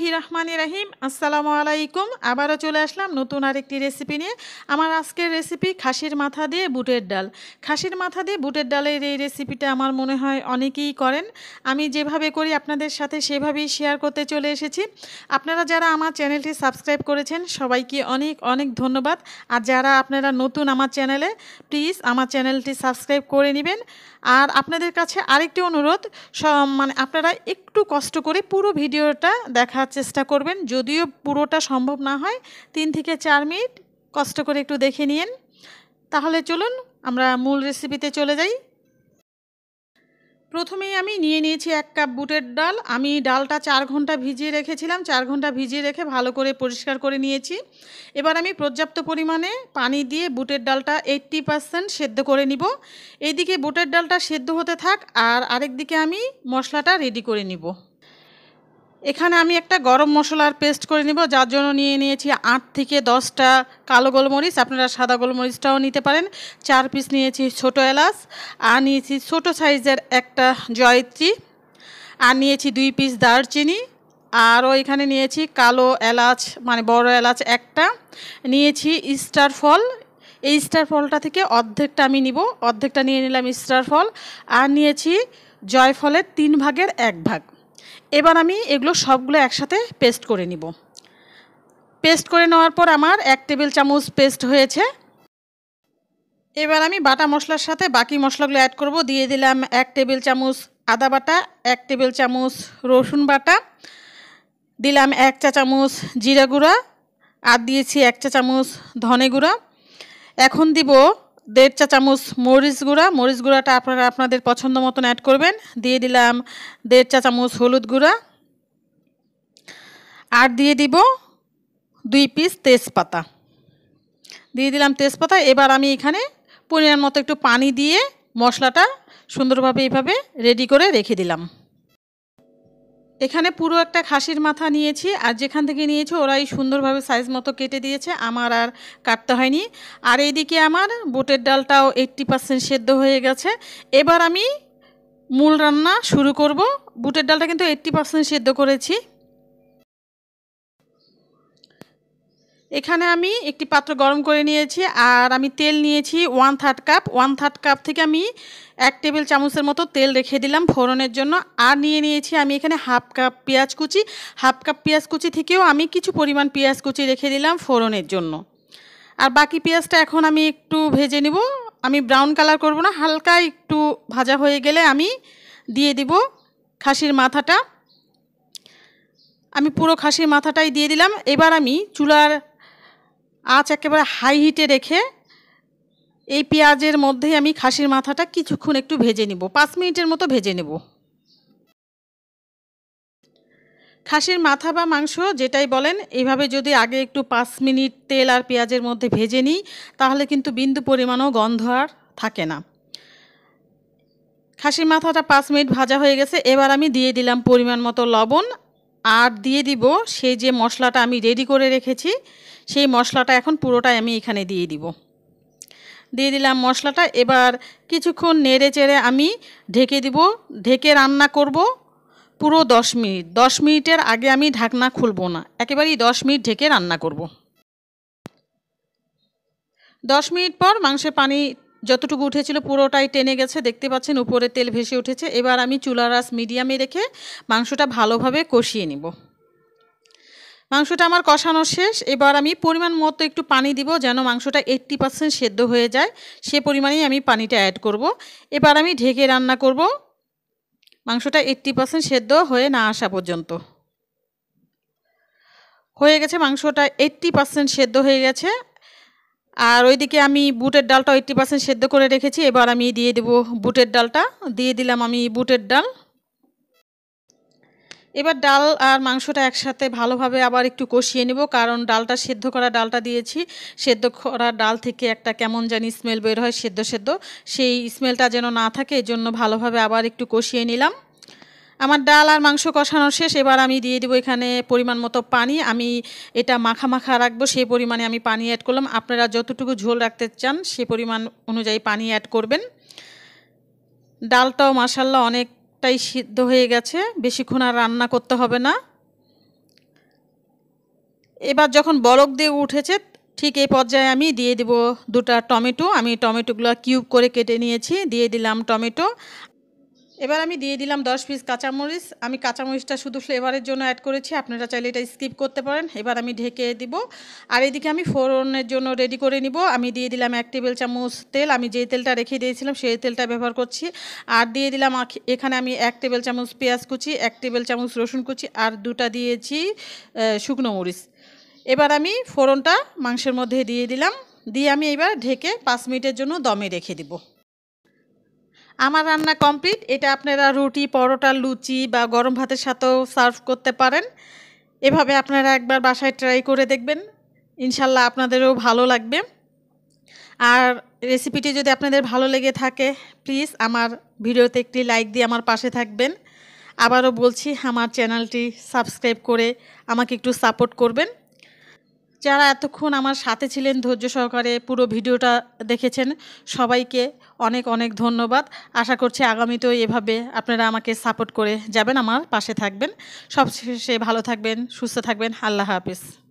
বিসমিল্লাহি রহমানি রাহিম আসসালামু আলাইকুম আবারও চলে আসলাম নতুন আরেকটি রেসিপি নিয়ে আমার আজকের রেসিপি খাসির মাথা দিয়ে বুটের ডাল খাসির মাথা দিয়ে বুটের ডালের এই রেসিপিটা আমার মনে হয় অনেকেই করেন আমি যেভাবে করি আপনাদের সাথে সেভাবেই শেয়ার করতে চলে এসেছি আপনারা যারা আমার চ্যানেলটি সাবস্ক্রাইব করেছেন সবাইকে অনেক অনেক ধন্যবাদ আর যারা আপনারা নতুন আমার চ্যানেলে প্লিজ আমার চ্যানেলটি সাবস্ক্রাইব করে নেবেন আর আপনাদের কাছে আরেকটি অনুরোধ মানে আপনারা একটু কষ্ট করে পুরো ভিডিওটা দেখার চেষ্টা করবেন যদিও পুরোটা সম্ভব না হয় তিন থেকে চার মিনিট কষ্ট করে একটু দেখে নিন তাহলে চলুন আমরা মূল রেসিপিতে চলে যাই প্রথমেই আমি নিয়ে নিয়েছি এক কাপ বুটের ডাল আমি ডালটা চার ঘন্টা ভিজিয়ে রেখেছিলাম চার ঘন্টা ভিজিয়ে রেখে ভালো করে পরিষ্কার করে নিয়েছি এবার আমি পর্যাপ্ত পরিমাণে পানি দিয়ে বুটের ডালটা এইট্টি পারসেন্ট সেদ্ধ করে নিব এইদিকে বুটের ডালটা সেদ্ধ হতে থাক আর আরেক দিকে আমি মশলাটা রেডি করে নিব এখানে আমি একটা গরম মশলার পেস্ট করে নিব যার জন্য নিয়ে নিয়েছি আট থেকে দশটা কালো গোলমরিচ আপনারা সাদা গোলমরিচটাও নিতে পারেন চার পিস নিয়েছি ছোট এলাচ আর নিয়েছি ছোট সাইজের একটা জয়ত্রী আর নিয়েছি দুই পিস দারচিনি আরও এখানে নিয়েছি কালো এলাচ মানে বড় এলাচ একটা নিয়েছি স্টার ফল এই স্টার ফলটা থেকে অর্ধেকটা আমি নিব অর্ধেকটা নিয়ে নিলাম স্টার ফল আর নিয়েছি জয়ফলের তিন ভাগের এক ভাগ এবার আমি এগুলো সবগুলো একসাথে পেস্ট করে নিব পেস্ট করে নেওয়ার পর আমার এক টেবিল চামচ পেস্ট হয়েছে এবার আমি বাটা মশলার সাথে বাকি মশলাগুলো অ্যাড করব দিয়ে দিলাম এক টেবিল চামচ আদা বাটা এক টেবিল চামচ রসুন বাটা দিলাম এক চা চামচ জিরা গুঁড়া আর দিয়েছি এক চা চামচ ধনে গুঁড়া এখন দিব দেড় চা চামচ মরিচ গুঁড়া মরিচ গুঁড়াটা আপনারা আপনাদের পছন্দ মতন অ্যাড করবেন দিয়ে দিলাম দেড় চা চামচ হলুদ গুঁড়া আর দিয়ে দিব দুই পিস তেজপাতা দিয়ে দিলাম তেজপাতা এবার আমি এখানে পরিমাণ মতো একটু পানি দিয়ে মশলাটা সুন্দরভাবে এইভাবে রেডি করে রেখে দিলাম এখানে পুরো একটা খাসির মাথা নিয়েছি আর যেখান থেকে নিয়েছি ওরাই সুন্দরভাবে সাইজ মতো কেটে দিয়েছে আমার আর কাটতে হয়নি আর এইদিকে আমার বুটের ডালটাও এইট্টি পার্সেন্ট সেদ্ধ হয়ে গেছে এবার আমি মূল রান্না শুরু করব বুটের ডালটা কিন্তু এইট্টি পার্সেন্ট সেদ্ধ করেছি এখানে আমি একটি পাত্র গরম করে নিয়েছি আর আমি তেল নিয়েছি one third cup one third cup থেকে আমি এক টেবিল চামচের মতো তেল রেখে দিলাম ফোড়নের জন্য আর নিয়ে নিয়েছি আমি এখানে হাফ কাপ পেঁয়াজ কুচি হাফ কাপ পেঁয়াজ কুচি থেকেও আমি কিছু পরিমাণ পেঁয়াজ কুচি রেখে দিলাম ফোড়নের জন্য আর বাকি পেঁয়াজটা এখন আমি একটু ভেজে নিব আমি ব্রাউন কালার করব না হালকা একটু ভাজা হয়ে গেলে আমি দিয়ে দিব খাসির মাথাটা আমি পুরো খাসির মাথাটাই দিয়ে দিলাম এবার আমি চুলার আঁচ একেবারে হাই হিটে রেখে এই পেঁয়াজের মধ্যেই আমি খাসির মাথাটা কিছুক্ষণ একটু ভেজে নিব পাঁচ মিনিটের মতো ভেজে নেব খাসির মাথা বা মাংস যেটাই বলেন এইভাবে যদি আগে একটু পাঁচ মিনিট তেল আর পেঁয়াজের মধ্যে ভেজে নিই তাহলে কিন্তু বিন্দু পরিমাণও গন্ধ আর থাকে না খাসির মাথাটা পাঁচ মিনিট ভাজা হয়ে গেছে এবার আমি দিয়ে দিলাম পরিমাণ মতো লবণ আর দিয়ে দিব সেই যে মশলাটা আমি রেডি করে রেখেছি সেই মশলাটা এখন পুরোটাই আমি এখানে দিয়ে দিব দিয়ে দিলাম মশলাটা এবার কিছুক্ষণ নেড়ে চেড়ে আমি ঢেকে দিব ঢেকে রান্না করব পুরো দশ মিনিট দশ মিনিটের আগে আমি ঢাকনা খুলব না একেবারেই দশ মিনিট ঢেকে রান্না করব দশ মিনিট পর মাংসের পানি যতটুকু উঠেছিল পুরোটাই টেনে গেছে দেখতে পাচ্ছেন উপরে তেল ভেসে উঠেছে এবার আমি চুলার আঁচ মিডিয়ামে রেখে মাংসটা ভালোভাবে কষিয়ে নিব মাংসটা আমার কষানো শেষ এবার আমি পরিমাণ মতো একটু পানি দিব যেন মাংসটা এইট্টি পার্সেন্ট সেদ্ধ হয়ে যায় সে পরিমাণেই আমি পানিটা অ্যাড করব। এবার আমি ঢেকে রান্না করব মাংসটা এইট্টি পার্সেন্ট সেদ্ধ হয়ে না আসা পর্যন্ত হয়ে গেছে মাংসটা এইট্টি পার্সেন্ট সেদ্ধ হয়ে গেছে আর ওইদিকে আমি বুটের ডালটা এইটটি পার্সেন্ট সেদ্ধ করে রেখেছি এবার আমি দিয়ে দেব বুটের ডালটা দিয়ে দিলাম আমি বুটের ডাল এবার ডাল আর মাংসটা একসাথে ভালোভাবে আবার একটু কষিয়ে নেব কারণ ডালটা সেদ্ধ করা ডালটা দিয়েছি সেদ্ধ করা ডাল থেকে একটা কেমন জানি স্মেল বের হয় সেদ্ধ সেদ্ধ সেই স্মেলটা যেন না থাকে এজন্য ভালোভাবে আবার একটু কষিয়ে নিলাম আমার ডাল আর মাংস কষানো শেষ এবার আমি দিয়ে দেবো এখানে পরিমাণ মতো পানি আমি এটা মাখা মাখা রাখবো সেই পরিমাণে আমি পানি অ্যাড করলাম আপনারা যতটুকু ঝোল রাখতে চান সে পরিমাণ অনুযায়ী পানি অ্যাড করবেন ডালটাও মাসাল্লা অনেকটাই সিদ্ধ হয়ে গেছে বেশিক্ষণ আর রান্না করতে হবে না এবার যখন বরক দিয়ে উঠেছে ঠিক এই পর্যায়ে আমি দিয়ে দেবো দুটা টমেটো আমি টমেটোগুলো কিউব করে কেটে নিয়েছি দিয়ে দিলাম টমেটো এবার আমি দিয়ে দিলাম দশ পিস কাঁচামরিচ আমি কাঁচামরিচটা শুধু ফ্লেভারের জন্য অ্যাড করেছি আপনারা চাইলে এটা স্কিপ করতে পারেন এবার আমি ঢেকে দিব আর এদিকে আমি ফোড়নের জন্য রেডি করে নিব আমি দিয়ে দিলাম এক টেবিল চামচ তেল আমি যে তেলটা রেখে দিয়েছিলাম সেই তেলটা ব্যবহার করছি আর দিয়ে দিলাম এখানে আমি এক টেবিল চামচ পেঁয়াজ কুচি এক টেবিল চামচ রসুন কুচি আর দুটা দিয়েছি শুকনো মরিচ এবার আমি ফোড়নটা মাংসের মধ্যে দিয়ে দিলাম দিয়ে আমি এবার ঢেকে পাঁচ মিনিটের জন্য দমে রেখে দেবো আমার রান্না কমপ্লিট এটা আপনারা রুটি পরোটা লুচি বা গরম ভাতের সাথেও সার্ভ করতে পারেন এভাবে আপনারা একবার বাসায় ট্রাই করে দেখবেন ইনশাল্লাহ আপনাদেরও ভালো লাগবে আর রেসিপিটি যদি আপনাদের ভালো লেগে থাকে প্লিজ আমার ভিডিওতে একটি লাইক দিয়ে আমার পাশে থাকবেন আবারও বলছি আমার চ্যানেলটি সাবস্ক্রাইব করে আমাকে একটু সাপোর্ট করবেন যারা এতক্ষণ আমার সাথে ছিলেন ধৈর্য সহকারে পুরো ভিডিওটা দেখেছেন সবাইকে অনেক অনেক ধন্যবাদ আশা করছি আগামীতেও এভাবে আপনারা আমাকে সাপোর্ট করে যাবেন আমার পাশে থাকবেন সবশেষে ভালো থাকবেন সুস্থ থাকবেন আল্লাহ হাফিজ